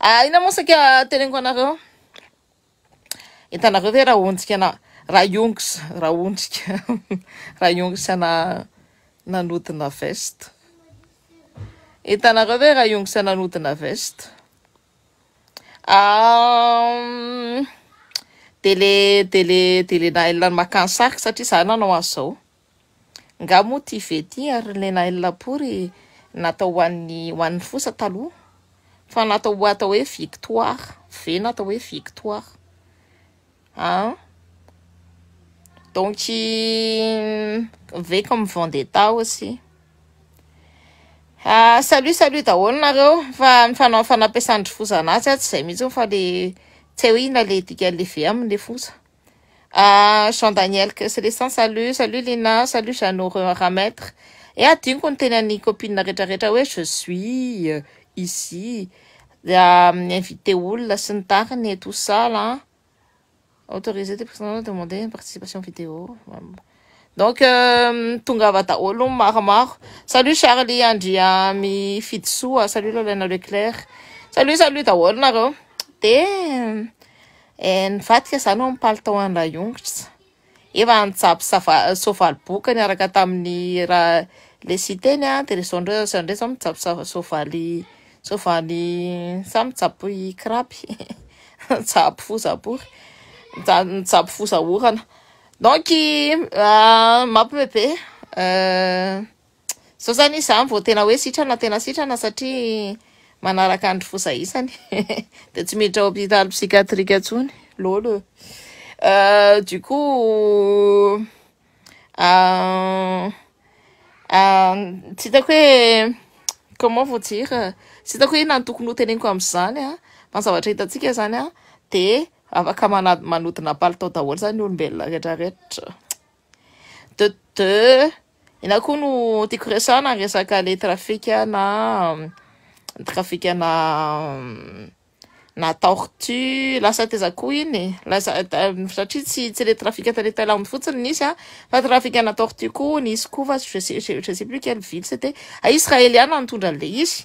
Ah, iona moa saka telenko anareo hitanareo hoe raha onjika na raiongsa raha onjika rahaiongs ana nanodina veste hitanareo oe rahaiongs ananodina veste tele tele telena ellany makanosariky satria zaho nanao azao nga moa ti veti arylena ellapory natao hoaniny hoanin'ny fosa taloha fanatahoatao hoe vitoire vena atao hoe vitoirenkvekomnyveneaatatfaifanaaaandryoazy tsyay ihitsy lehlelee amile jeananie keselesan salut salut lina salut janare ramaître dinoko ny tenany kopina rehetrarehetra hoe je suis ici amin'ny euh, invité olona sy ny tariny tout ça là hein? autorisé de personnellement demander participation vidéo donc euh, tonga ava daholo maromaro salut Charlie andria mi soa ah, salut Lolena Leclerc salut salut daholo nareo de nivadika zany ho mipalitao andra iongitra efa nijabo sava soavaly boka araka tamin'ny raha le siteny a de resondreo zandreo zao mijabo soavaly sovany samyjapo kirapy japy fozapory jabo fozahorana donk euh, mapebe zao euh, zany izy zany vao tena hoe sitrana tena sitrana satria manaraka andry fozaisany de tsy miitra hôpitaly psikiatrika ntsony lloducou euh, ts hitako hoe komment vo jir sy hitako io nano tokony ho tenenyko amin'zany a manzavatra hitasika zany a da to daholo zany siasy tsy le trafiketne tlany fotsiny n isy a ah. fa trafikena ah, tortu ko nyizy ko fa syjjciplukel vil sa te aisraelian notondra le izy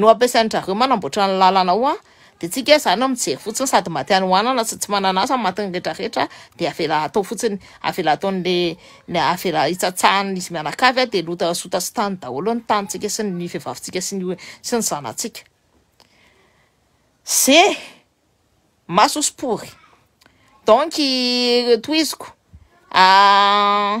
no amasainydrareo manamboatra ny lalanao a de ntsika izany mijery fotsiny sady matyany hoanana sy tsy mananasan matinyretrarehetra de avela atao fotsiny avela ataoleavela itsatsahan'izy mianakavy a de lotaotasy tany daolo ny tanytsika syehivavitsika sneasospory donk toiziko ah,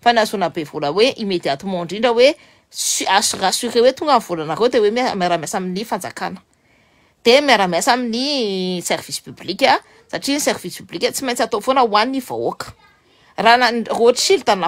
fa ny azona be vola hoemmntdrindra oe egaanaeo doe iaraiaervceatiany service publi ah, ah, tsy maintsy atao anayaanaae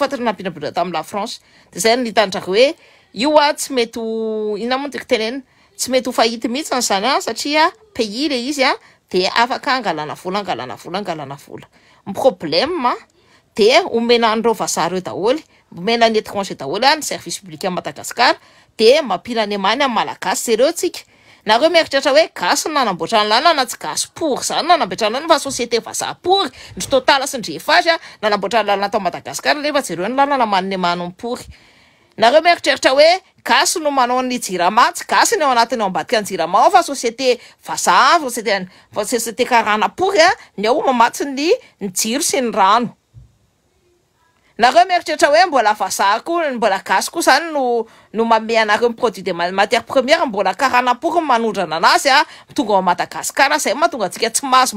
fantatra nampindrambola taminylafrance dzay ia ah, tsy mety ho ina moandiko tenenna tsy mety hofahity mihitsy nyizany a satria pay le izy a de afaka angalana volangalanavolangalana vola ny problema de omenanreo vazahreo daholy menanytrangé daholy a yservice publik'madagasiara de mampinany amany am malagasy zereo sika nareo miaritreatra hoe gasonanamboatra nylanonatsy gaso pory zany nanaboaranfa soiété vazahpory ndro totala syndreefagy nanamboatra nlna ataomadagasikarlefa reo nlnnamanny manypory nareo miaritreritra hoe gaso no manao ny jiramatsy gaso ny ao anatiny a ambadika nyjiramaa fa sosieté vaa karahnaporya ny omamatsy ny ny jiro sy ny ranonareomiritreritra oe mbola aakombolaaso ko zany nono mame nareo produit de matrpremièra mbola karahnaporymanondrana anazy a mitonga amatagas kaazay mahatongatsika tsy mazo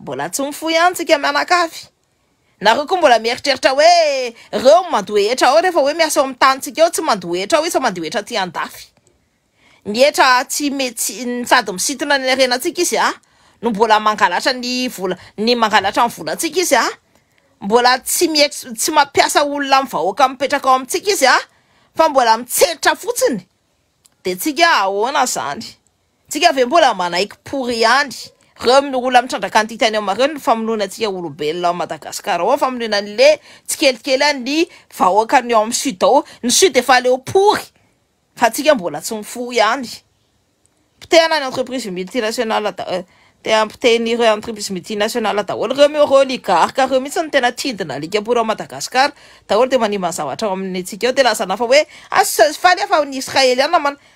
mbola tsy mifo hanytsika mianakafy nareo koa mbola mieritreritra hoe reo mando etra ao nehefa oe miasa ao am tanyntsika o tsy mandoetra ao isa mandoetra tyadafyyia etraka ao amtsika izyaabola ah? mieira otiny de tsika aoana zany tsika ave mbola manaiky pory any reo m ola mitrandraka ntitany eomareo ny famonoana ntsika olobelona madagaaro ofaminonanle tsy kelikely a ny vahoaka ny eo am'y sdao ny sd efaleopory fa tsika mbola tsy nifo anyennentrepiseiaaleaoreo reakreo mihitsno tenadiao eyfalfa nyisrael any naman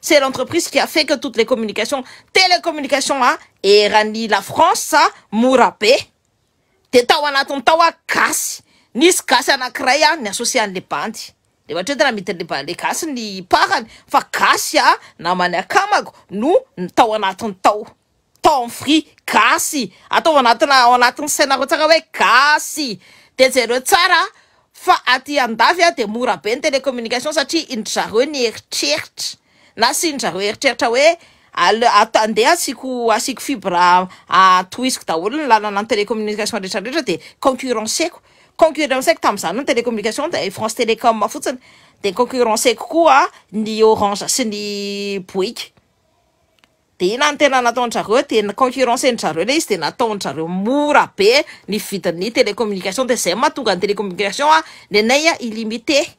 C'est l'entreprise qui a fait que toutes les communications, télécommunications, hein, et la France, ça, hein, Mourapé, Tetawana Tontawa, Kassi, casse, gasy na a ny associany le bandy de ohatrety les mity les casse ni parany fa gasy a hein, namany akamako no tao anatin'ny tao tao am'y fri attend, atao attend, c'est anatin'ny sainareo tsara hoe gasy de tsara fa aty andavy de mora be ny télécommunication satria indry zareo na siny rareo eritreritra oe andeha asiako asiako fibriskodolonylaaa tlniation reareta decnurrence aio cocurrenc aiko tamizanyny teleomunication d france teleomfotsiny de concurrence aiko koa ny orana sy ny boek ina tenanataonedurrene e izdnatoyerae viiyiation de zay mahatonganytelemiationnnay ilimite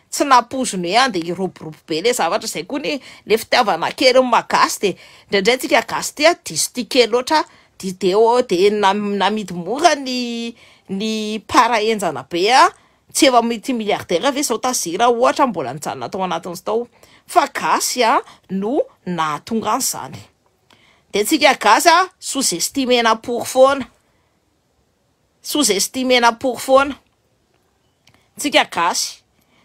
tsy naozon e a ah, de robrobe le zavatra zay koa ny le fitiavana kely maasy de ndraindray tsika gas tya disoti kely oade deaaora nynyaenja etsy eamimiliardrave aoblgande sika gasy a sozestimenapory fôana sozestimenapory fôana tsika gasy ah,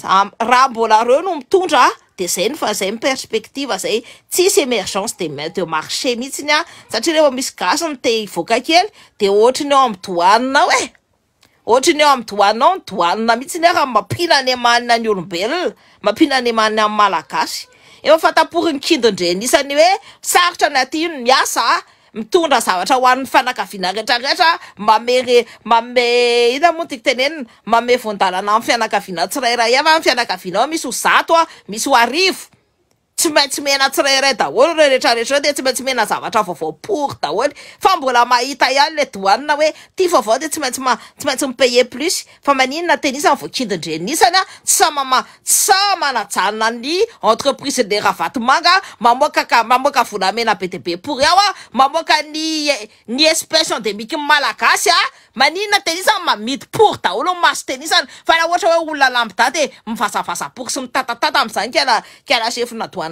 araha mbola reo no mitondra de zay ny fa zay ny perspectiva zay tsisy émergence de mateo marche mihitsiny a satria rehefa misy gasiny te hivoaka kely de ohtriny eo ami dohanina o e ohtriny eo amiy dohainao dohanina mihitsiny ara mampina any amanina any olombelona mampiina any amaniny amy malagasy efa fatapory ny kindindrenisany hoe sarotra ny aty iny miasa mitondra zavatra ho annnyfianakaviana retrarehetra mame re mame ina moan diko tenenina mame voandalana mi fianakaviana tsirayray afa m' fianakaviana ao misy ho zato a misy ho arivo tsy maitsy mena tsyraayy eaeo tsy maintsy sy atsytsy maitsyeey y sy iaata mzany a ka enaoa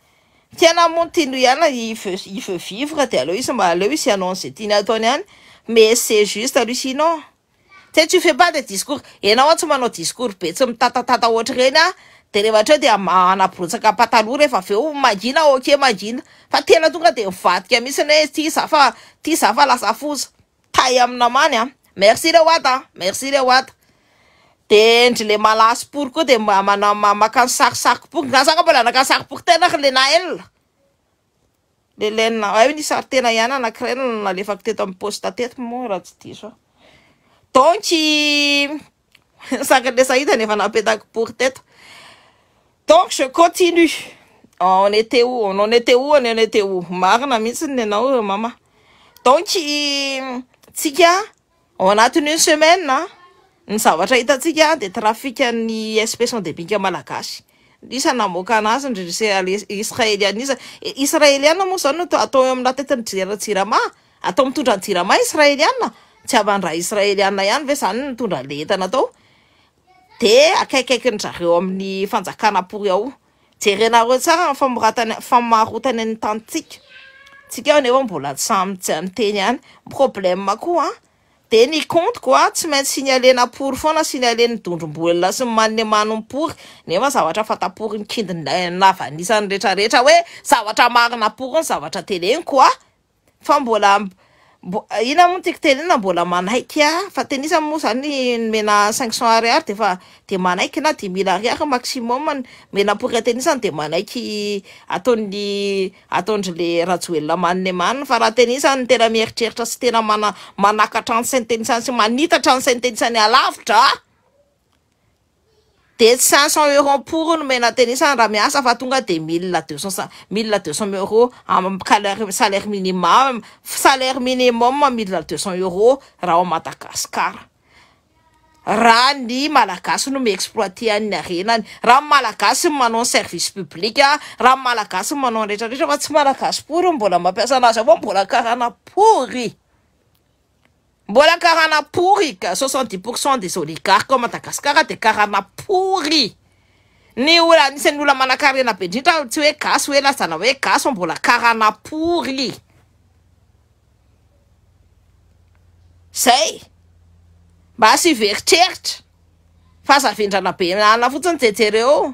tena mono tinoh ae ivre d leoileoiyanoamse juste lcinan e tsofepa de discour enao tsy manao discour be tsy mitatatata oatra reny de rehatra eo de manaborotsaka pataloa rehfa av eo manina oke manina fa tena tonga de mivadika misyn oe t zafa ti zafa lasa fosa tay aminamany a merci le ata merci le at denrle aapory koa de mmanammahakanosaosaoryza zana mbola anakanosay boritetnaa le na eliaantena iany nairna nalefaky teto amnypostteto mo ahyn e cntinu neteo none teo nene teo marina mihitsyny na anao mama donk tsika ao anatiny une semainea ny zavatra hitantsika de traikny espece adebnka malaasya anyaintoodranynyodrae akaikaiki ny drareo amin'ny fanjakana pory ao erenareo tsarany famoatany famaharotany ny tanytsika tsika o nyeva mbola samysyany teny hany problema ko a de ny comte koa ah, tsy maintsy signalenaapory foana sinalenny dondrombolona sy y manine manompory nefa zavatra afatapory nykindinnava nisan'ny retrarehetra hoe zavatra mari napory ny zavatra telegny koa ah. fa mbola b ina mon tiko ten ina mbola manaiky a fa ten izany moa zany mena canqcen ariary defa de manaiky na de mila ariary maximomny mena pory ten izany de manaiky ataonny atondry le rajo helona maniny manina fa raha ten izany tena mieritreritra sy tena mana- manakatranysainytenisany sy manitahtranysainytenisany alavitraa decinq cent euro mpory no mena tenisany raha miasa fa tonga de milia deux cen mili deux cent euro aala salaire minima salare minimom mila deux cent euro raha madagasiara ra ny malagas no me exploite any arenany raha nmalagas manao service publik rahanaamanao retradretra fa tsy aasporymbola mampiasazy avao mbolakahnary mbola karana pory ka soixant dix pourcent desoligard ko madagasikara de karana pory ny ola misan'ny oona manakarena be indrindra tsy hoe gaso hoe lazana hoe gaso mbola karana pory zay mba asuveritreritra fa azavendrana be nana fotsiny tetereo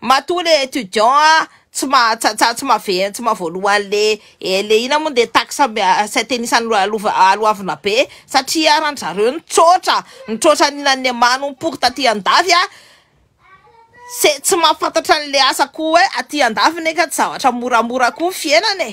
mato le etudiant a tsy euh, ma tst tsy mave- tsy mahavoalohan'le le ina moa de tak samy say tenisan'ny lalo- aloavina be satria ranyzareo nytsôtra nitsotra ninanna mano mpoktaaty andavy a se tsy mahafantatra n'le asa ko a aty andavy ndraka tsy zavatra moramora koa ny fiainane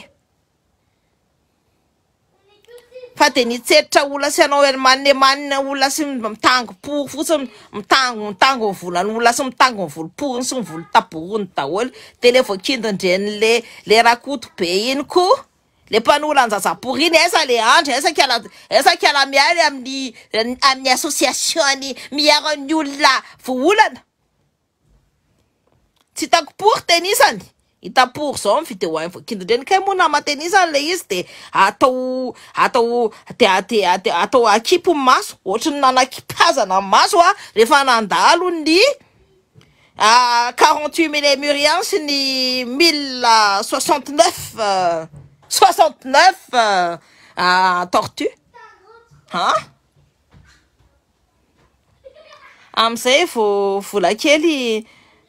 fa de nitseritra ola sy anao eny manile manina ola sy mitango poro fotsiny mitango mitango mivolany olola sy mitango mivoloporo ny sy mivolo taborony daholo de le voakindindrenyle le rakoto be iny koa le mpanolanzazaporo iny esa le andro esala esa kiala mialy aminny amin'ny asociation ny miaro an'ny olona voolana tsy hitango pory tenisany hitapory zao amy video ainy vakindindreny kay moana mateni zany le izy de atao atao de dee- atao akipy n maso ohatrany nanakipiazana n maso a rehefa nandalo ny quarante huit mille émurian sy ny mille soixante neuf euh, soixante neuf euh, tortuea am'izay vo vola kely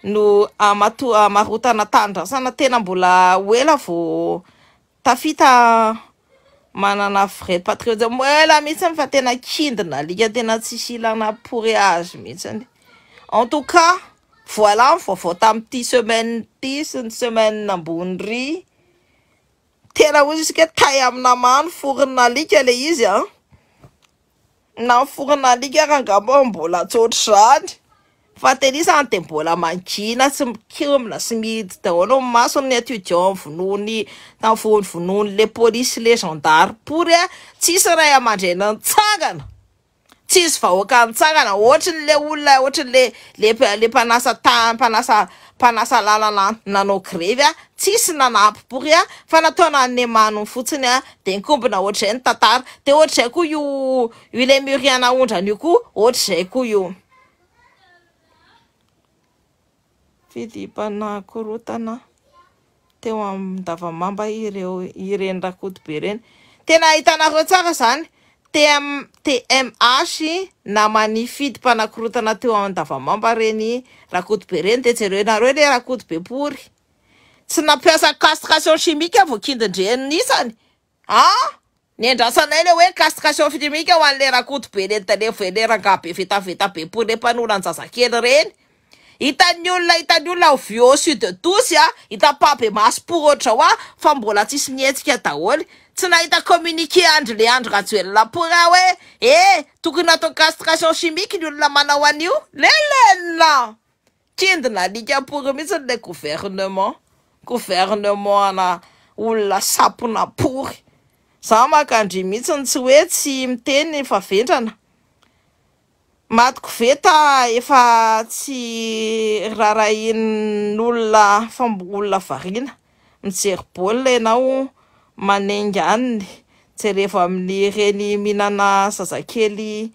nomaoaotanatanydrasana ah, ah, tena mbola oela vôaela ihitsyany fa tenakindiaasoalami fvao tamiyty semaine ty sy ny semainemboniry tena ozy izy ke tay amina mano foronalika le izy a na foronalika rahangabo mbola tsotra zany ambol sy mikombina sy midy daoanao masominy étdian n vonony avony vonneeateele anas tmanasampanasa lalana nana grevy atsisy aapy orafanataona ne manony fotsiny a de nikobona ohatra zay ny tatara de ohatra zay koa o raio ko ohatrazay koa io mnakotnaonaahitanareo tsara izany tt m na mani fidy mpanakorotana teo amin'ndaambarenyakot beeny tereo areo le rakoty bepory tsy nampiasa astration imikavo kindindreninisanyny ndrasanay le hoe kastration imika ho an'le rakoty be leny dalevelerangabe vetaveta be pory e mpanoloanjazakely reny hitany olona hitany olona o vio su de dosy a ah. hita paby maso por otra ho a ah. fa mbola tsisy mietsika daholy tsy nahita communike andro le andro rahatsy hoelonapory ah hoe eh tokony atao castration chimique ny olona manao an'io lelelona kindina alikapory mihitsyny le gouvernement gouvernement na olona sapona pory zah makandr mihitsiny tsy oe tsy miteny fa vendrana matoko veta efa tsy raharain'n'olona famboolona variana mijery-baolia ianao mananganiny jereva amin'ny reny mihinana zazakely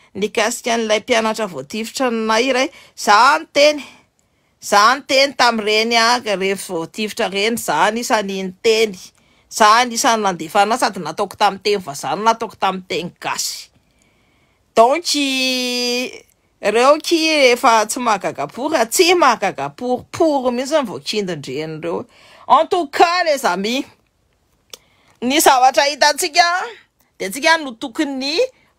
ny kasika n'lay mpianatra voativitra nnay ray zany teny za ny teny tamreny arefvotivitra reny zanisanyntenya nisanyadena sady nataoko tamnteny azan nataoko tamtenysydonkreoky ehfa tsy mahaagaory tsy mahaagaporoporo mihitsy zany vokindindrenreoan tou kas le zam ny zavatra hitatsika de ntsika no tokoy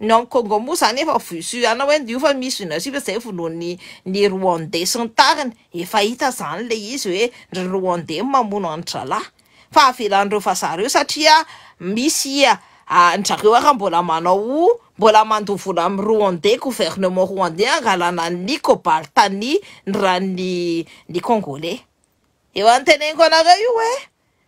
nokôngomo zany efa voso anaofa misy nasazay vononyny roande sy ny tariny efa hita zany le izy oe rroande mamono anyrala fa aveandreoa oisndrakeo ara mbola manao mbola mandovola aminy roande gouvernement roande angalananny kobaltany nrannyny congolais eoantenenko anareo io e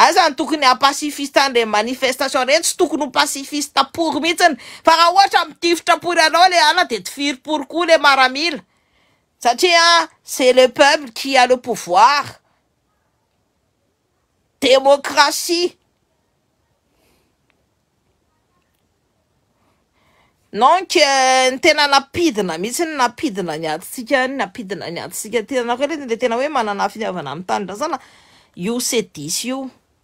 a zany tokony apasifisteanle manifestation reny tsy tokony ho pasifiste pory mihitsiny fa raha ohatra mitivotra apory ianao le ana de tifiry porykoa le maramila satria ce le peuble cia le pouvoir democraie donk n tena napidina mihitsiny napidina niatsikanainaialetenoea nyoses o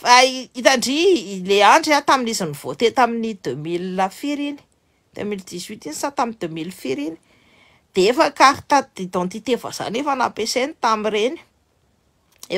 fa hitandri le andry a tamin'izyny voate tamin'ny deu mill firyny deu mille dixuit iny sa tamin'ny deux mille firiny de efa karte didentité vazany efa nampiasainy tam ireny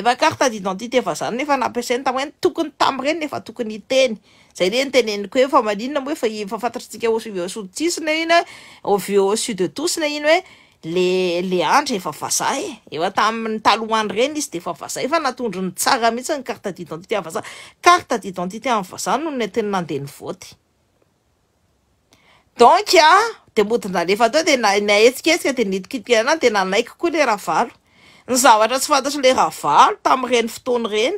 efa karte did antité vazanyny efa nampiasainy tamreny tokony tam' reny nefa tokony iteny zay re ny tenenyko e efa maninina moe fa ifafantatrantsika asiveo soditisina ino o veau su de tosina iny hoe le le andry efa vaza ea taminy talohany reny izy de efa vazay efa natondro ny tsara mihitsyny karte didantité vaza karte didantité ami'nyvazah no ntennadenonaefodaaetiketika de nitikiiknany denaaikkoa le rahavtra tsy fantatle rahavalo tami'renye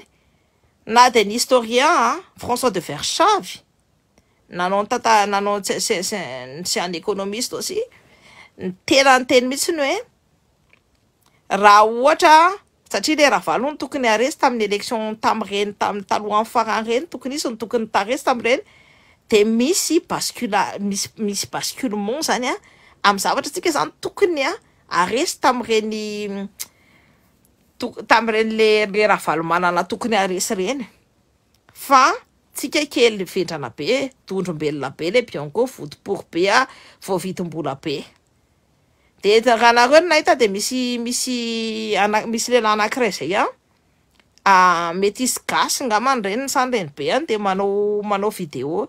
françois de vera nanao nytata nanao ts sysy syan économiste asi ny tenanteny mihitsyny hoe raha ohtra satria le rahavlony tokony aresy tamin'nyelektion tamreny tamn'y taloha nyfaranreny tokony izyny tokonytaresy tamreny de misy basulmisy basculemon zany a ah, amn'yzavatra tsika zany tokony a ah, aresy tamrenytamellhaatokonyya tsika kely vendranabe dondrombelona be le bianko votipor bea ah, voavitmbola be e aa nahi de mis misyanaisy ela anankira zay ah, ah, metyizy gas ngamanreniny sanyrenbe any ah, de manao manaooe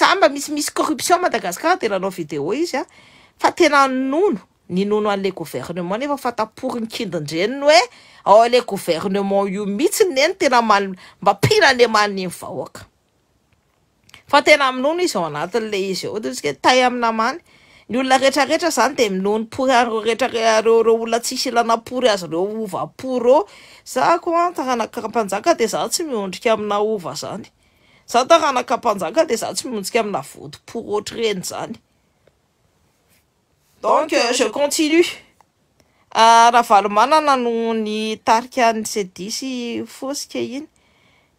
za mba misimisy pinmadagasikara de lanaoido izyafaena nno n nono an'le guernement efafatapory ny kindinrenin oee ueremento iitsinenyano ale iz aotsy tay aminamany ny olona rehetrarehetra izany de minohny poryarr retrare reo olona tsis lana pory azy reo ova pore za koa taranakaampanjaka de zah tsy miondrika amina ova zany za taranakampanjaka de za tsy mionrika amina voto porotra reny zany donk euh, e contin ah, raha valo manana no ny tarikaanyse disy fosika iny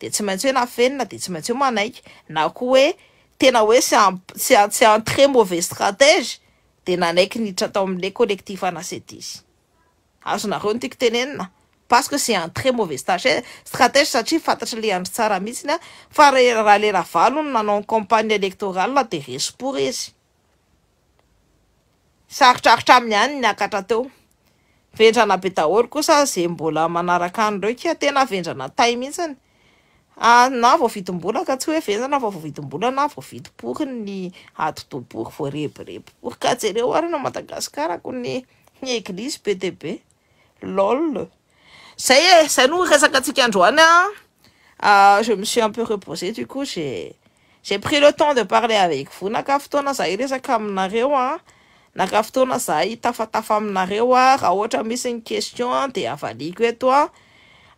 e tsy maintsyhoe nafenina de tsy mains ho manaiky na ko oe tena oe ss untrs mavaisratge daaiidiratao amila eiazoeon iaaaseetrmasatria fantatl androsaramitsiny a fa ahaleaalony nanao nycmpagne életorala de reyporzyrotraritra amin'ny any nyakatra teovendranabe aholy kosa zay mbola manarak anydreo ka tena vendranataymitsyny Ah, na voavidim ka tsy hoe vezana voavidim-bolana voavidim de ny atidoboky pour ka jereo ary na madagasikara ko ny ny eglizy be de lol zay e zay no resakatsika androany a ah. ah, je me suis un peu reposé du coup j'ai j'ai pris le temps de parler avec vous naka fotoana za iresaka aminareo a naka fotoana aminareo a raha ohatra misy question de avaliko eto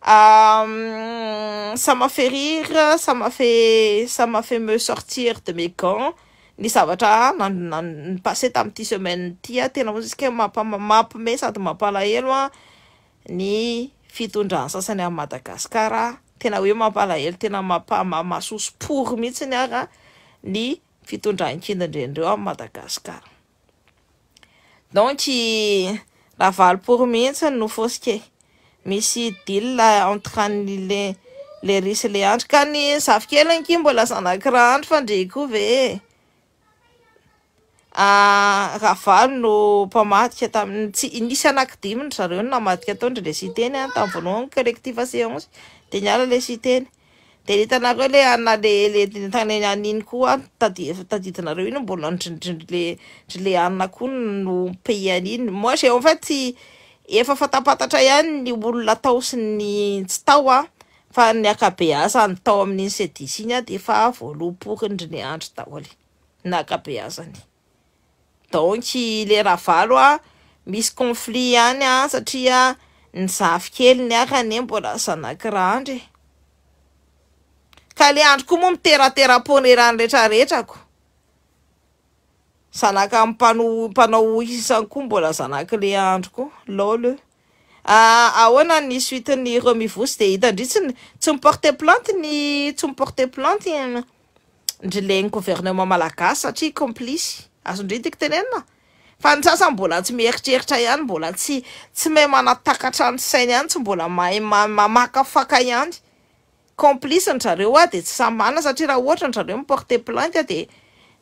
sama euh, ferire sama fe sama femeu sortière de me gan ny zavatra naany passe tam'nyty semainn ty a tena moazaisyka mampamampi me sady mampalahelo a ny fitondrany sasany ami'ny madagasikara tena hoe mampalahelo tena mampaa- masoso pory mihitsyny arya ny fitondrakindindreindreo ami'y madagasikara donk laha valypory mihitsy nofosyke misy i alele risle androe rka amsy isy anakidimondry zareo no namaika ataondra le sy tenyany tamnyvonoany oletive séansy de niala le steniaee aalele tanainy koa tadi tadidinareo ino mbola ndridrindrle ndrile anina ko nopayaniny mo fa tsy efa fatapatatra ihany ny olona tao sy ny tsy tao a fa ny akabeazany tao amin'iny sedis iny a de efa voaloha mpokinydry ny andro dao le ny akabeazany donk le raha valo a misy conflit ihany a satria ny zavy kely ny akanye mbola zanankirandrye ka le andro koa moa miterateram-ponerany retrareetrako zanaka pana mpanao isany koa mbola zanaky le andro ko laleahoana ah, ny suiteny remivosy de hitandritsiny tsy miporte plante ny tsy miporte plantyndrleny governement malagasy satriaomplieazodrisieitrbahayaakatranysainy hany tsy mbola hamaakafaka iany complicenzareo a de tsy saana satria raha ohatra ndzareo miporte plantya de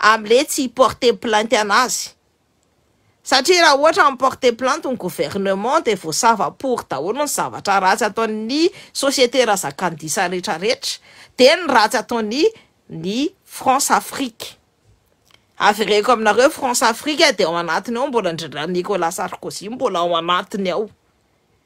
am'le tsy porte plante anazy satria raha ohatra amny porte plante ny gouvernement de voasava-pory dahoo no ny zavatra ratsy ataony société razakandisa rehetrareetra de ny ratsy ataony ny france afrique avy raiko aminareo france afrique de ao anatiny ao mbola ndrandrany nicolas arcozi mbola ao anatiny ao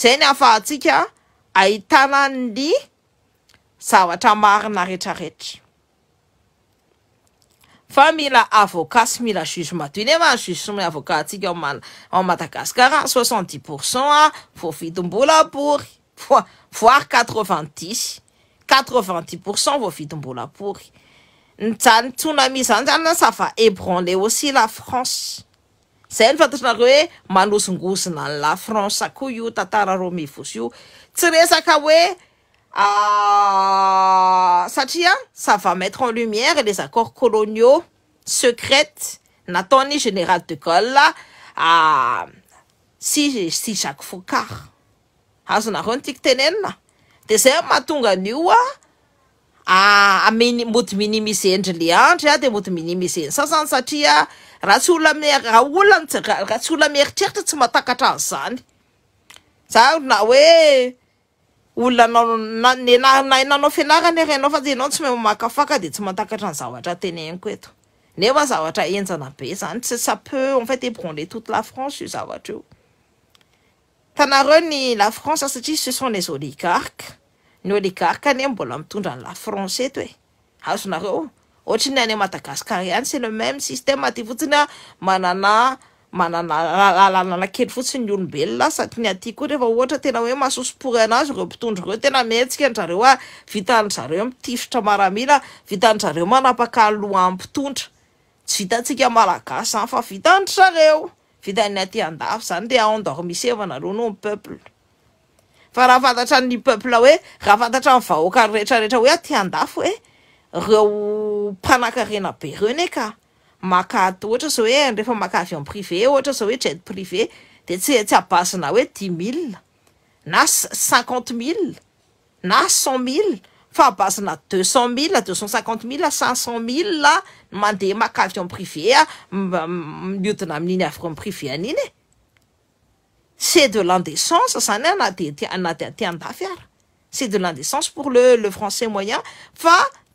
zay ny afahantsika ahitana ny zavatra marina rehetrarehetra fa mila avocat sy mila juge madio nefa ny juge sy avocat atsika ao Madagasikara hein, soixante dix pour cent a voavidim-bolabory voire quatre-vingt-dix quatre-vingt-dix pour cent voavidim-bolabory ny jany tsunami zany zany na ça va ébranler aussi la France zay ny hoe la france koa ah, ça va mettre en lumière les accords coloniaux secrètes nataony général de Gaulle ah, si si jacques ah, son azonareo ny tiako tenenina de zay mahatonga an'io a mody le andry a raha tsy olla mi raha olan s raha tsy olona mieritreritra tsy maakatra anyzanyza na oe olonanaonana nanao fianarany renao fa anao tsy mahmmakafaka de tsy maakatra ny zaatraenniko eoezaarejne zany tsy sype fbane tote lafrance zaatra eo anareo ny lafrance ah, satria seson les oligarka ny ôliarka ne mbola mitondrany lafranca eto e azonareo ohatrany any madagasikar ihany se lememe sstem ty fotsiny mananamaanaakely fotsinylobeyo ehhaateaemasosorazy remitondro reo teasiaeiondra tsy vitatsika malagasy zany fa vitanrareo vitany atandafo zany de ndr misena o no paaha fantatpeahafantatra vahoaka reetrarehetra oe atyadaf e reo mpanakarena be reo privé privé de tsy à dix mille na e, cinquante mille na cent mille fa abasina deux cent mille deux cent cinquante mille cinq cent mille privé privé c'est de l'indécence zany c'est de l'indécence pour le le français moyen fa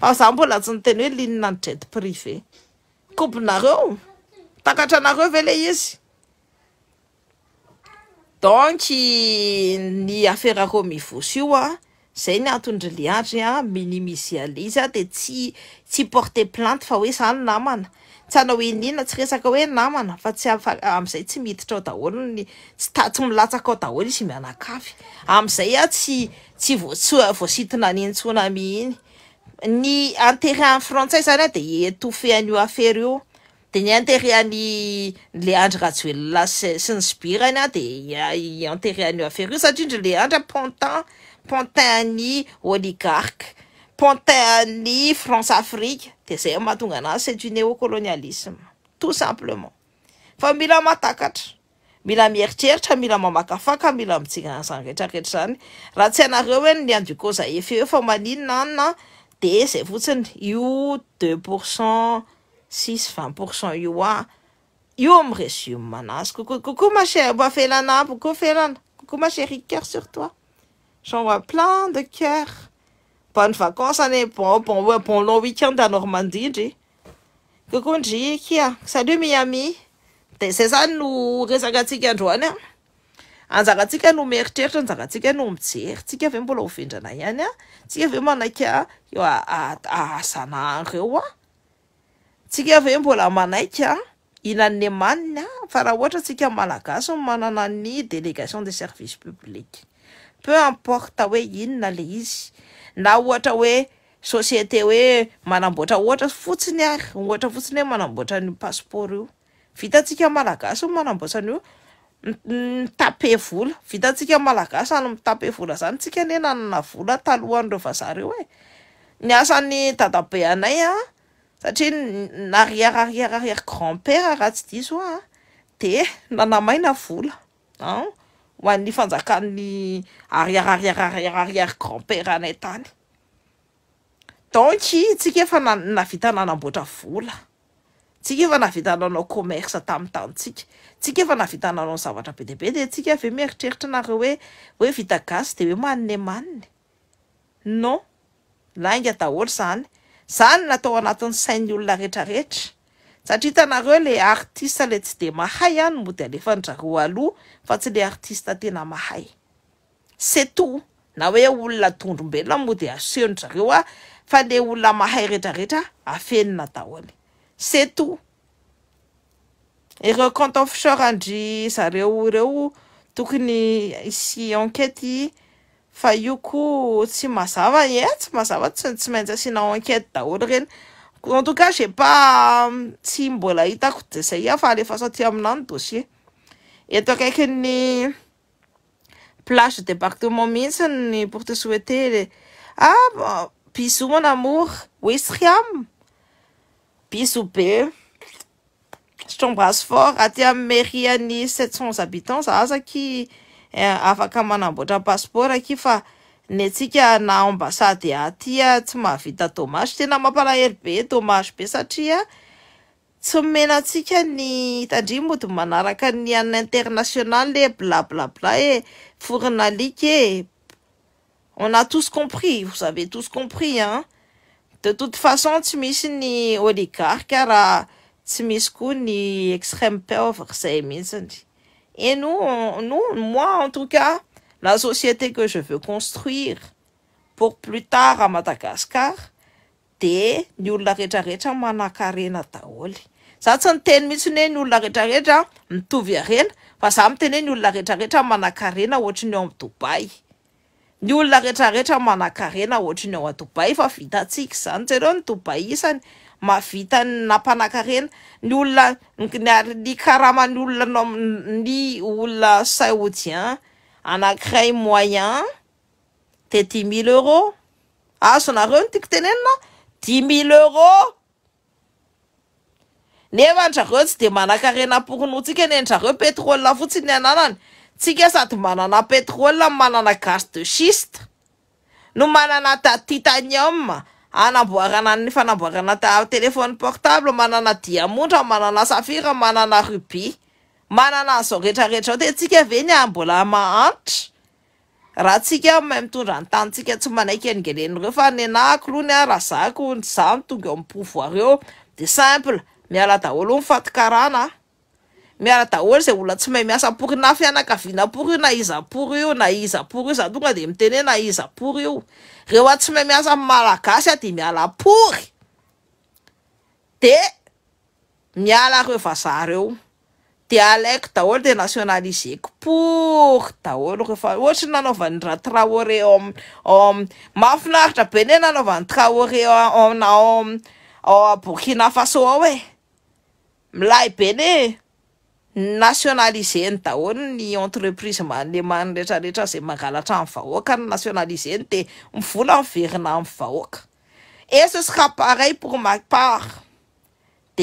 fa ah, zah mbola tsy ny teny hoe linina ny drety privé konareo aatranareo ve nyafarreo mivoso ioa zay ny atondry liatry a minimizal izy a de tsy tsy porte plante fa hoe zany namana tsy anao ininna tsy resaka hoe namana fa tsy a am'izay tsy miitra dalonys tsylo izssy a inna iny ny intera ayfrantsay zany a de itouféan'o afar io de ny intere any le andry rahatsy eloa sy ny sbirny a de nterean'o afar o satriindry le andr pontin pantin any oligarqe pontin any france afriqe de zay mahatonga nazy se du néocolonialisme tout simplement fa mila matakatra mila mieritreritra mila mamakafaka mila mitsigazanyreetrareetra zany raha tsy anareo hoe ny ndikoza efe fa maninna anna zay fotsiny io deux pourcent six vingt pourcent io a ah. io ami'y resum manazy koko kokoa mase mafelana bako felana kokoa maseri ceur surtoi sana plain de ceur bony vacance any bonbon bon long weekende à normandi ndry kokoa ndrikya salut miami de zay zany no resaka ntsika androany a anjakantsika nyo mieritreritra anjakantsika nyo mijery tsika av mbola hovendrana any a tsika v manaik anaareoabafa raha ohta tsika malagas manananny délégation de service public pe importeoe aaboaohra fotsiy y ohtra fotsiny hoe manamboatra nyo passeport io vitantsika malagasy manamboatsanyo nytape vola vitatsika malagasy any mitape vola izany tsika ne nanana vola talohanyreo va zareo e ny asan'ny dadabeanay a satria nariraarira ariry granpare rahatsy di zoaa de nanamaina vola ho an'ny fanjakanny arirarirariry granparenaynnktkef avta nanambotra vla tsika efa navitananao ommerse taminy tantsika tsika efa navitananao zavatra be debe de tsika ave mieritreritra aeo eaa deenaigadaoly anyany natao anati'y sainy olona retraet sy yanymodeaefanyareofa tsy le eaoeoaay retraretraafennao ce tout ireo canten fsorandry zareo ireo tokony isy ankete fa io koa tsy mazava ia e, tsy mazava s tsy maintsy asiana ankete daholo reny antokage pa euh, tsy mbola hitako de zay ahfa lefa sati amin'any dosier eto akaikynny plage departement mihitsyny porte soueter e ah, a pis oumo namor oisryam Pis ou Je t'embrasse fort. Até Meriani, 700 habitants. Aza qui eh, afaka bota passeport qui fa ny a na ma atya tsy mahavita tomasy tena mampalahely be tomasy be satria ni, menantsika ny tandri mody manaraka ni an international le bla. e fournalika e on a tous compris vous avez tous compris hein de toute faon tsy misy ny oligarka raha tsy misy koa ny extreme paover zay mihitsiny e no no moi en tout cas la société que je veux construire pour plus tard a madagascar de ny olona retraretra manan-karena daholy za tsy ny teny mihitsynyhe ny olona retraretra mitovy arena fa zah mi teny ho ny olona retraretra manan-karena ohatrany eo am'y dobal ny olona rehetraretra manan-karena ohatra ny ao adobay fa vitantsika izany tsareo ny dobay isany mahavita ny nampanan-karena ny olona nany karamany olona nom ny olona saoudien anakiray moyen de dix mile euros azonareo no tiako tenenona dix mille euros nefa ndrareo tsy de manan-karena poronoa tsika enyndrareo petrola fotsiy ny ananany tsika sady manana petrôlen manana gase de siste no manana a titaniu anamboarana ny fanamboaranatelefony portable manana diamondra manana safira manana rubi manana nzao reetrareetra zao de sika veny a mbola mahanitra raha tsika mahy mitondra nytantsika tsy manaikyeningelenreo fa nynahako loa ny arazako za ny tonga eo am' povoareo de smple miala daholo nfataana miala daholo zay ola tsy may miasapory nafianana pory io na izaory o na ia ory o atonga de miene aao oreo a tsy maiy miasa aaasy aho de mialaorye miala reeoaaiolo d olo eoa aborkina faso ao e milay be ne nationalizeny daho ny entreprise manle manetrareetra zay mangalatra vahoaka nyaaien de mivola verina amyahoakesosy aparay por maade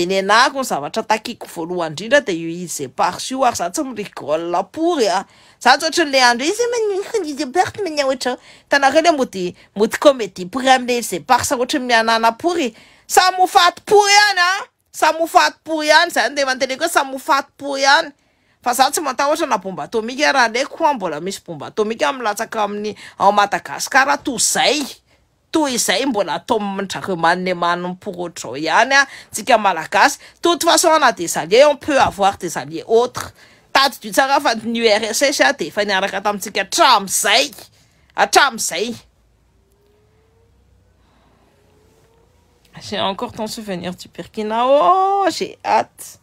ny anako nyzavatra takiko voalohan ndrindra de o iy za parsio ay zatsy miory ah. zatsy oatranle andro izmanma ara tanak le moymody omédi pory amle iy zay par sa oatra mianana pory say mofaty pory any a ah? samyofatypo ihany za defanteleky o samyofatypo hany fa za tsy mata ohatra na bomba tômika raha leko a mbola misy bomba tômikamlatsaka aminny madagasikara to zay to izay mbola atadrakeomanine manmpootrao iany a tsika malagasy tote faon ana de alie n peu avoir de alie utre tatydutsaafanursa de efa niaraka tamtsika atramzay atramzay J'ai encore ton souvenir du Perkinao. J'ai hâte.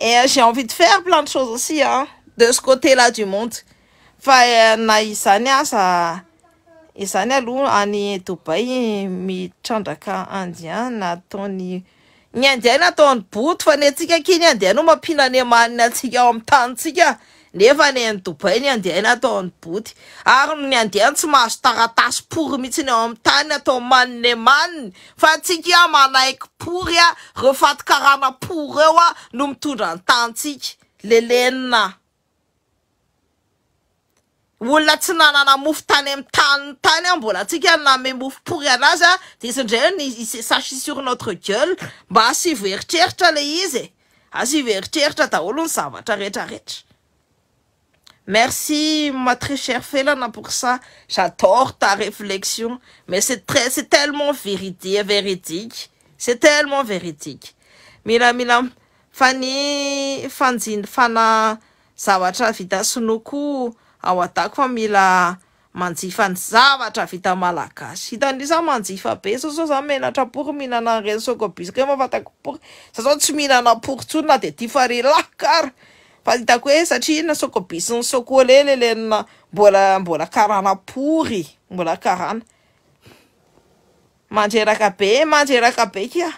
Et euh, j'ai envie de faire plein de choses aussi, hein, de ce côté-là du monde. Fa euh, na isania sa isania lou ani andia ny andia no nefa nenydbay n andana ataonny boty ary nyandeany tsy mahazo taatasy pory mihitsiny eo amnytany atao manine maniny fa tsika manaiky porya reo fatokarana por eo a no mitondra ny tantsika leleninaolona tsy nananamofo tany amytann tany mbola tsika name mofo ory anazya de isndray n sai sur notre gel mba asiveritreritra le izye asiveritreritra daolo ny zavatra retrareetra Merci, ma très chère Félana, pour ça. J'adore ta réflexion, mais c'est très, c'est tellement vérité, véritique, C'est tellement véritique. Mila, mila, Fanny, fanzin, fana, zavatra vita sunoko, awatakwa mila zavatra vita za manjifa be, zao zao za menatra renso mihinana an'ireny sokobisy, pour, mahafatako pory. Za zao tsy ça. pour na de tifari pahitako hoe satria inona sokobizy ny sokola ely elenina mbola mbola karana pory mbola karana mandreraka be mandreraka be kia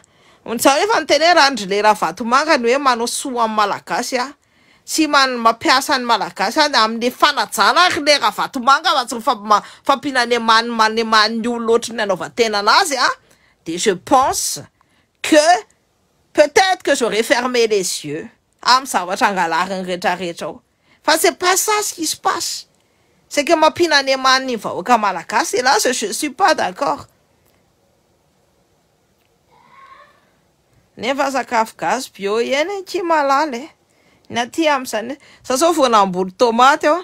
zaho efa noteny randry le raha vatomanga ny hoe manao soa amin'ny malagasy a tsy man- mampiasa ny malagasy any amin'le fanajana ary le raha vatomanga fa tsy mifamma- fampihinanema'ny manemahan'ny olona ohatry ny anaovatena anazy a de je pense que peut-être que j'aurais fermé les yeux ami'y zavatra angalaryny rehetrarehetra ao fa tsy pasasykisy pasy sa ky mampihana anyamaninyny vahoaka malagasy e laza je suis pas d'accord nefa sakafo gazy bio eny ki malala e naty am'izany zao sao vona amboly tômaty aho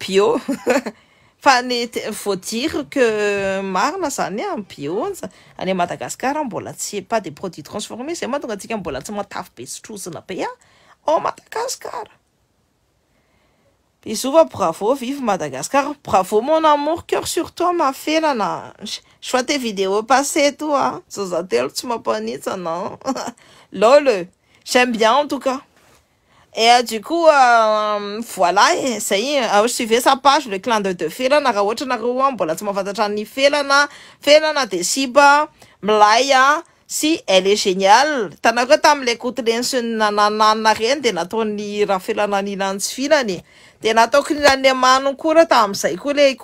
bio Il faut dire que marina zany a est any madagasikara mbola tsy pas des produits transformés c'est mahatonga atsika mbola tsy matafy be sotrozina be a ao madagasikara souvent, bravo vive Madagascar, bravo mon amour cœur sur toi ma fille, je vois tes vidéos passer toi zaza telo tsy non lol j'aime bien en tout cas dkovola e zay suive sapage le clande de felana raha ohatanaeo ambola euh, tsy mahafatatranfelnafelande iiaysy eeataako tamleotensedaahes natoona k tzay ko eee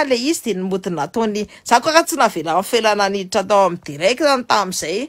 e izy oaa koraha tsy naeelana niditra atao amdera any tam'zay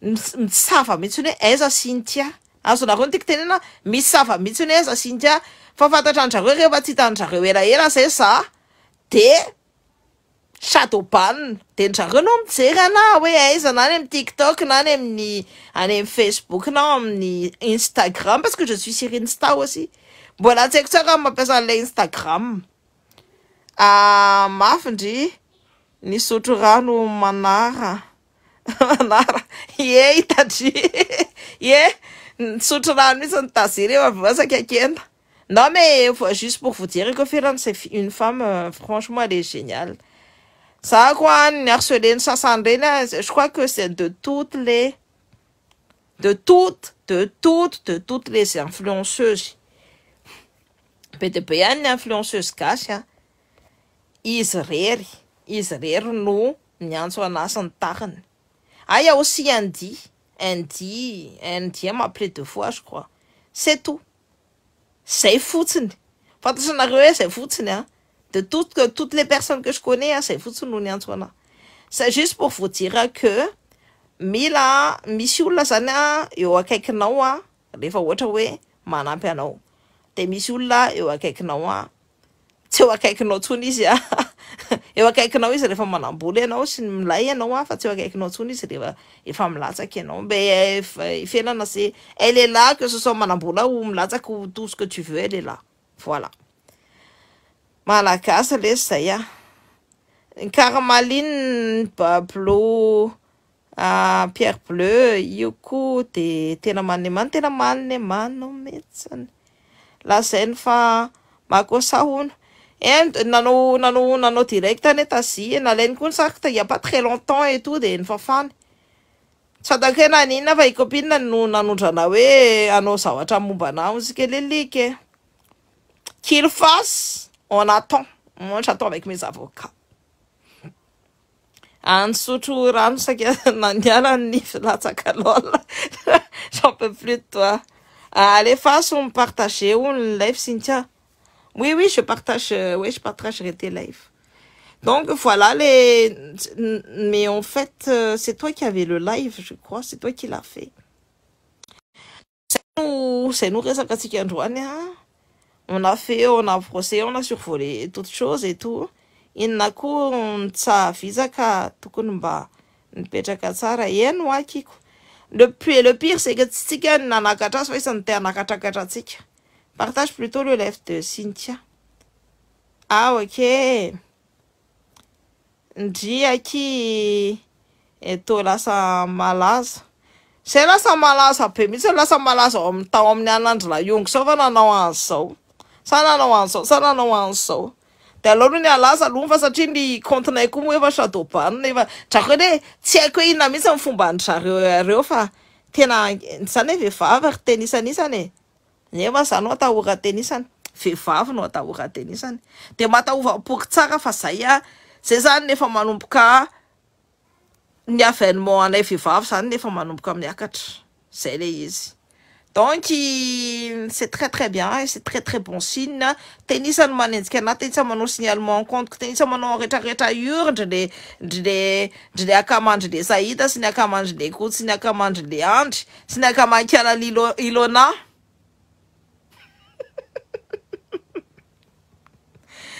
misava mihintsy ny hoe aiza sintia azo nareo ntikotenena misy sava mihitsy ny o aiza sintiafafantatr ndrarerefa hitandrare elaea zay ae adbaia de nydrareo no mijery ana hoe aiza na any amiy tiktok na ny aminny any m facebook nao amin'ny instagram pasi que je suis sirinsta osy mbola ts aiko tsrahmamiasa nla instagrammafindry ah, nisotro ranomanara anara e hitadri e on rano mihitsy nitazery eo avasaka akenda non mais juste pour vous dire que Ferran c'est une femme euh, franchement elle est géniale ça quoi harceler euh, je crois que c'est de toutes les de toutes de toutes de toutes les influenceuses pas une influenceuse cash izy hein. rery izy rery no miantso anasy ny tariny ah, il y a aussi un dit. Un dit. Un dit, m'a appelé deux fois, je crois. C'est tout. C'est foutu. Quand on arrive, c'est foutu. Hein. De toutes que, toutes les personnes que je connais, hein, c'est foutu, nous, nous, là. C'est juste pour vous dire que, Mila, Missou, la Sana, il y a quelqu'un hein. là, Riva Waterway, Mana Piano. Des monsieur, là, il y a quelqu'un hein. là. Tu vois quelqu'un en Tunisie. eo akaikinao izy rehefa manambola ianao sy y milay ianao a fa tsy eo akaikinao ntsony izy rehfa efa milatsaka anao mb fenana eh, eh, zay a leilah k soso manambola milatsaky htosikedeu lehlalaealpierre bleu io ko de tena manne man tena maniny amaninao mety zany la zai ny fa mako sahona nnanao naao nanao diretane tazi e nalaini koa ny saiko tahia pas très lontems etot de e. ny fafany ts adako he naninna fa ikopina no anndrana hoe anaoasyelelkkil fas nanat akieplustle fasomypartage ono nlayfi sintia Oui, oui, je partage, euh, oui, je partagerai tes lives. Donc voilà les. Mais en fait, euh, c'est toi qui avais le live, je crois. C'est toi qui l'as fait. C'est nous, c'est nous, hein. On a fait, on a procédé, on a survolé toutes choses et tout. Il n'a qu'un tsa fizaka tukunba. Npetaka tsara yen wakiko. Le pire, le pire, c'est que tsikan nanakata, soit santé, nakata katatsika. partage plutô le lfe de sintiaoke ah, ndriaky etô lasa aazazay lasaaazbe mihitsy lasamalazao aminytao amin'ny anandry laongo zao fa nanao anzo zaoa nanaoanzzao a nanaoanzozaod alooa anoh nyalazalohny fa satria ny kontinayko moa efaaeôbanina ea drako eny tsy aiko hoe inina mihitsy m fomba ndrareo areo fa tena zany evevavary tenisanisane e zao ataoratenisanyo ay ayay anyeaayeha zany efamakaietr triene tr trniana tenisa manao sinalmeontka tenisa manao anretraretra rndrledrlendr le kmandryle sahita sy ny aka mandryleo sy ny akamandry le andry sy ny akamankalan- ilona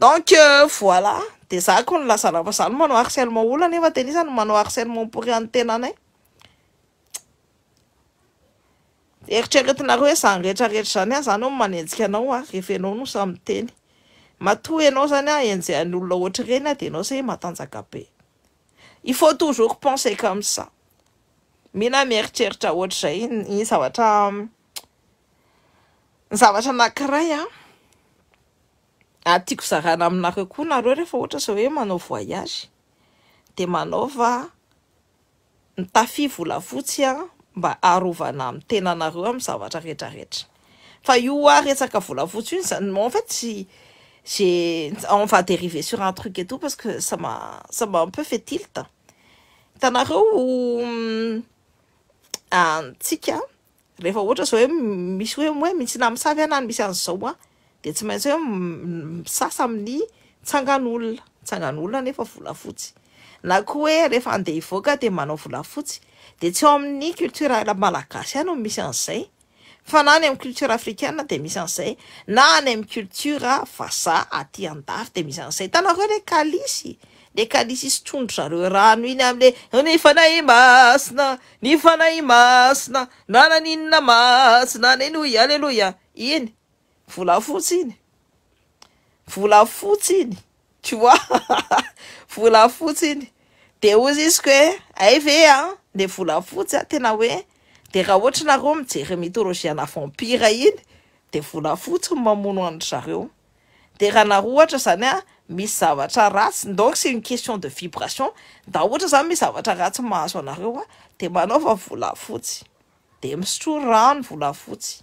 donk vol de zah ko ny lazalafa zahny manao arcelmen olany efa ten izao manao arcelmen poreanytenana eriteritinareo e zanyrehtrarehetra zany a zany aenikaaeaonamihina mieritreritra oatrazay y zavatra ny zavatra nakiray a atiako zarahna aminareo koa nareo rehefa ohatra zao hoe manao voyage de manaofa mitafi volavotsya mba avana meareo ameaots onzany mfa tsy zeadéivé sur un truk eto parce qe sama sama mpeu fetit hitaeonkarehefa mm, ohatra zao hoe misy hoe moan mihitsy na misavy anany misy an'zao a de tsy maintsy ho sasa amin'ny tsangan'olona tsangan'olona nefa volafotsy na ko oe rehefa ande ivoaka de manao volafotsy de tsy ao amin'ny ultraa malagasy any misy anzay fanany amiy lturafrain de misy anzay na ny amyltr vaa atyandaf de misy anzay tanao le kaile a tondro zareorano iny amle ny fanay masina ny fanay masina nananinna masina nnyho ialeloia iny volafotsy iny volafotsy iny tvolafots iny de ozy izy ka oe ay vea ah? le volafotsya ah, tena hoe de raha ohatra nareo mijery métologiana vampira iny de volafotsy mamono antry zareo de raha nareo ohatra zany a ah, misy zavatra ratsy donc ce uny question de vibration da ohatra zany misy zavatra ratsy mahazo anareoa de manaova volafotsy de misotro ranovolafots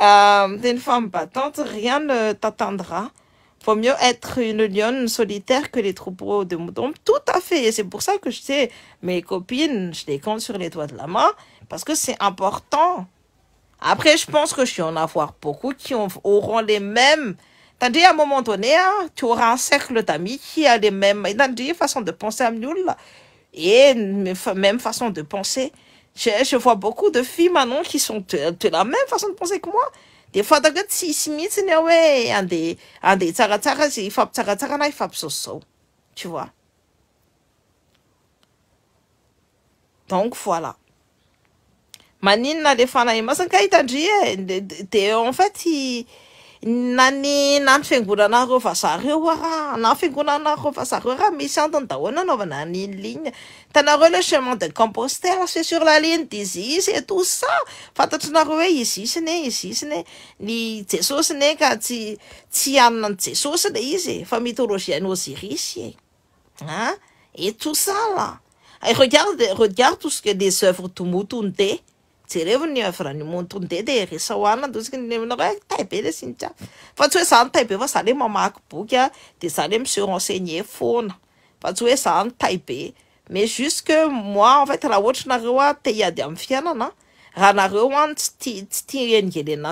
Euh, d'une femme battante, rien ne t'attendra. Vaut mieux être une lionne solitaire que les troupeaux de moutons. Tout à fait. Et c'est pour ça que je sais, mes copines, je les compte sur les doigts de la main parce que c'est important. Après, je pense que je suis en avoir beaucoup qui auront les mêmes. T'as dit à un moment donné, hein, tu auras un cercle d'amis qui a les mêmes. t'as façon de penser à Mnoul, et même façon de penser. Je, je, vois beaucoup de filles maintenant qui sont de, la même façon de penser que moi. Des fois, da gâte si si mitsy ne hoe, ande, ande tsara tsara si fap tsara tsara na fap so Tu vois. Donc voilà. Manine na eh, de fana il itandrie, de en fait il nany nany fiangonanarovazaeo ara nafingonanaoa zaeo rah misy antony dahona anaovana niline tanareo le chement de compostelesesur laline dizy izye tosa fantatra nareo hoe izy isin e izy isin e ny jesosyneka tsy tsy aninany jesosy le izy e, fa métôlogianaserisye e tosa a rea- regarde touse leseuvres dmotonde jerevony avranimento ndede resa hoanina de taibe le fa fa le mamaky boky a de za le fa mais juste moi en fait raha te amin'ny fiainana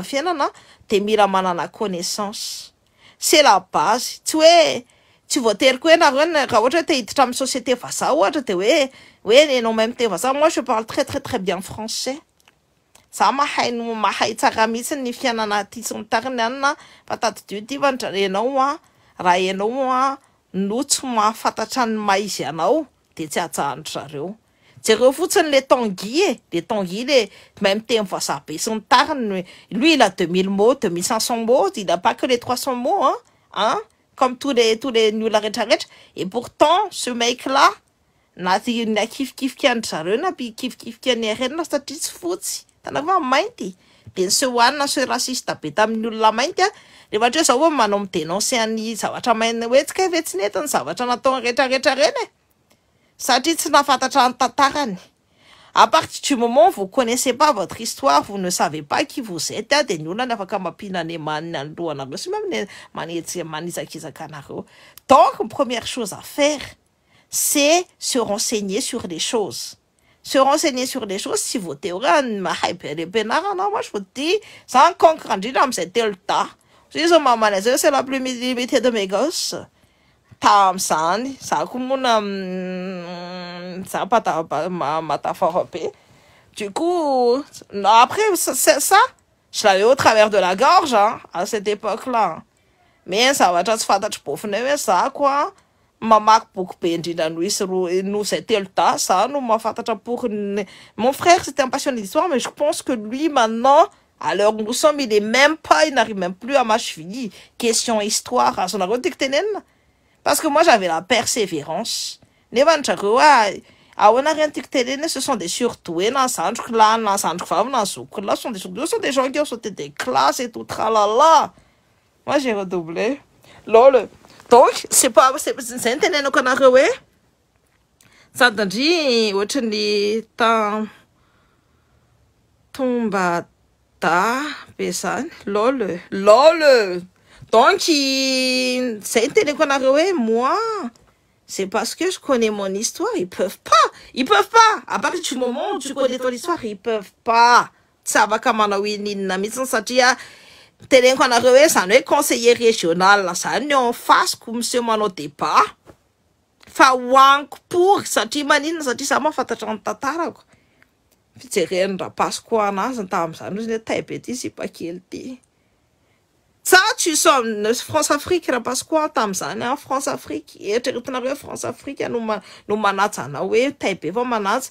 fiainana de um mila manana connaissance c'est la base tsy hoe tsy te société de hoe moi je parle très très très bien français zah mahay no mahay tsara mihitsy ny fianana ty isy nytariny anyna fatadydi ty vandra anao a raha anao a notsy mahafantatra ny maizy anao de tsy ajahan zareo ereo fotsiny le tang e le leatemae syny tarinyloila deux mille mo deu mille cinqcent moilabak le trois cent motom to le tole ny ona retraretra eportnseainakiikiik anzareo nampikiikiikaany arenina satria tsy fotsy tanava mainty de ny sehohanina sy rasista be tamin'ny olona mainty a rehefa hatra hoe zao hoe manao midenonse any zavatra mainy hoetsika ve tsy nety ny zavatra nataony rehetrarehetra reny e satria tsy nahafantatra ny tantarany à partir du moment où vous connaissez pas votre histoire vous ne savez pas qui vous êtes a de ny olona ny afaka mampihina any amaniny any lohanareo sy mamne manetsy manizakizaka anareo donc première chose à faire c'est se renseigner sur les choses se renseigner sur des choses si vous théorène ma hyper pénara non moi je vous dis sans grandi dans le delta Je son maman c'est la plus limitée de mes gosses tam san ça comme un ça pas ta ma ma ta du coup après c'est ça je l'avais au travers de la gorge hein, à cette époque là mais ça va être fatal pour faire ça quoi mamaky boky be indrindra no isy ro no zay telo da ça no mahafantatra pour mon frère c'était un passionné d'histoire mais je pense que lui maintenant alors nous sommes il est même pas il n'arrive même plus à ma cheville question histoire azonareo hein, tiky tenenina parce que moi j'avais la persévérance nefa nitrareo hoe ahoanareny tiky tenena ce sont des surdoués centre lahy nasandroko vavy nazoko là ce sont des surdoués sont des gens qui ont sauté des classes et tout tralala moi j'ai redoublé lol donc Toy, c'est pas une scène entendendo quando eu ué? ça de, autre de tão tomba ta personne lolo, lolo. Donc, c'est intéressant qu'on a ouais, moi, c'est parce que je connais mon histoire, ils peuvent pas, ils peuvent pas. À partir du moment où tu connais ton histoire, ils peuvent pas. Ça va comme on a oui, ni n'a sans teneniko anareo hoe izany hoe conseiller regional zany no enfasyko miseho manao deba fa hoaniko pory satria maninona satria za mahafantatra ano tantarako fijereny raha pasykoa anazy n tami'izany o izany hoe tai be ty zy iba kely ty sa tsoso am franse afrique raha paskoa tami'izany a france afrique eritrretinareo oe franse afrika omano manajyanao hoe tai be fa manasy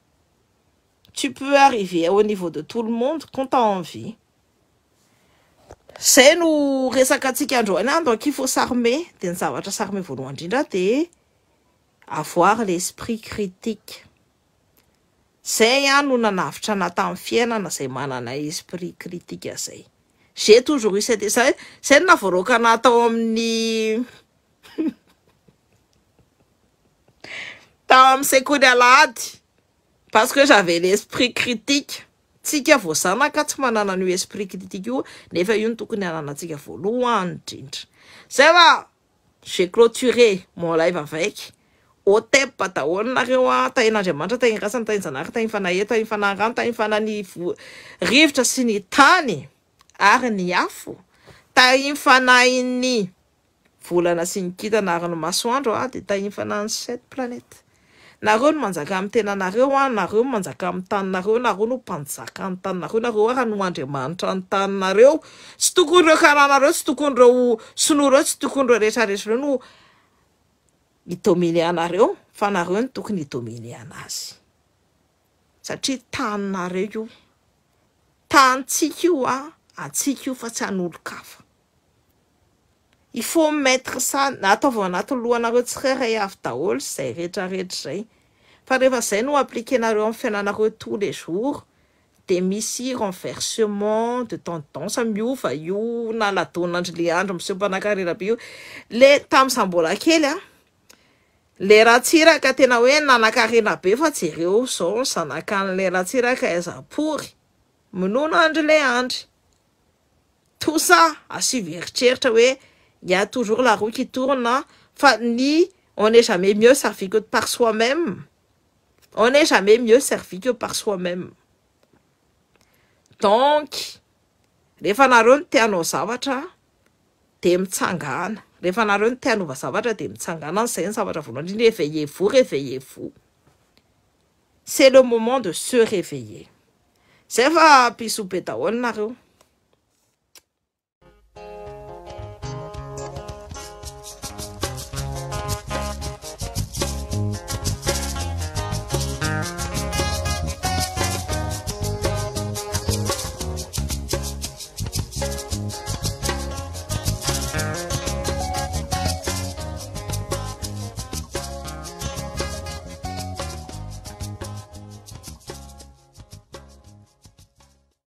tu peux arriver au niveau de tout le monde content envi zay no resaka atsika androany ah any dokifo sarme de nyzavatra sarme voalohany indrindra de avoir lesprit critique zay ihany no nanavitra na tamin'ny fiainana zay manana esprit critique zay ge toujours isade za zay no navorokana atao amin'ny ta amin'say koly alady pasyke zavelesprit kritike tsika vozanaka tsy manana n' esprit ritikentokonyaaska ôeo tain'andramanitra tainyrasany tainzanay taaetafanarano tafayavolana sy nykitanaariny masoandroa de taiyfanahny set planete nareo no manjaka am' tenanareo a nareo no manjaka am'ny tanynareo nareo no mpanjaka ny taninareo nareo ara no andriamanitra ny tannareo tsy tokonyireo karahnareo tsy tokony ireo sinoa reo tsy tokonyreo rehetrarehetra reo no itômeleanareo fa nareo no tokony hitômeleanazy satria taninareo io tanytsika io a atsika io fa tsy anyolo kafa f maître sany ataovao anaty lohanareo tsiraray avy daholo zay rehetrarehetra zay fa rehefa zay no aplikenareo ami'ny fiainanareo tous le zours de misy renversement de tendansemoaairaaaory minono andry la andry tosa asiveritreritra hoe Il y a toujours la roue qui tourne. Hein? on n'est jamais mieux servi que par soi-même. On n'est jamais mieux servi que par soi-même. Donc, rehefa nareo no tianao zavatra de mitsangana rehefa nareo no tianova zavatra de mitsangana n'izay ny réveillez-vous réveillez-vous c'est le moment de se réveiller C'est fa piso on n'a nareo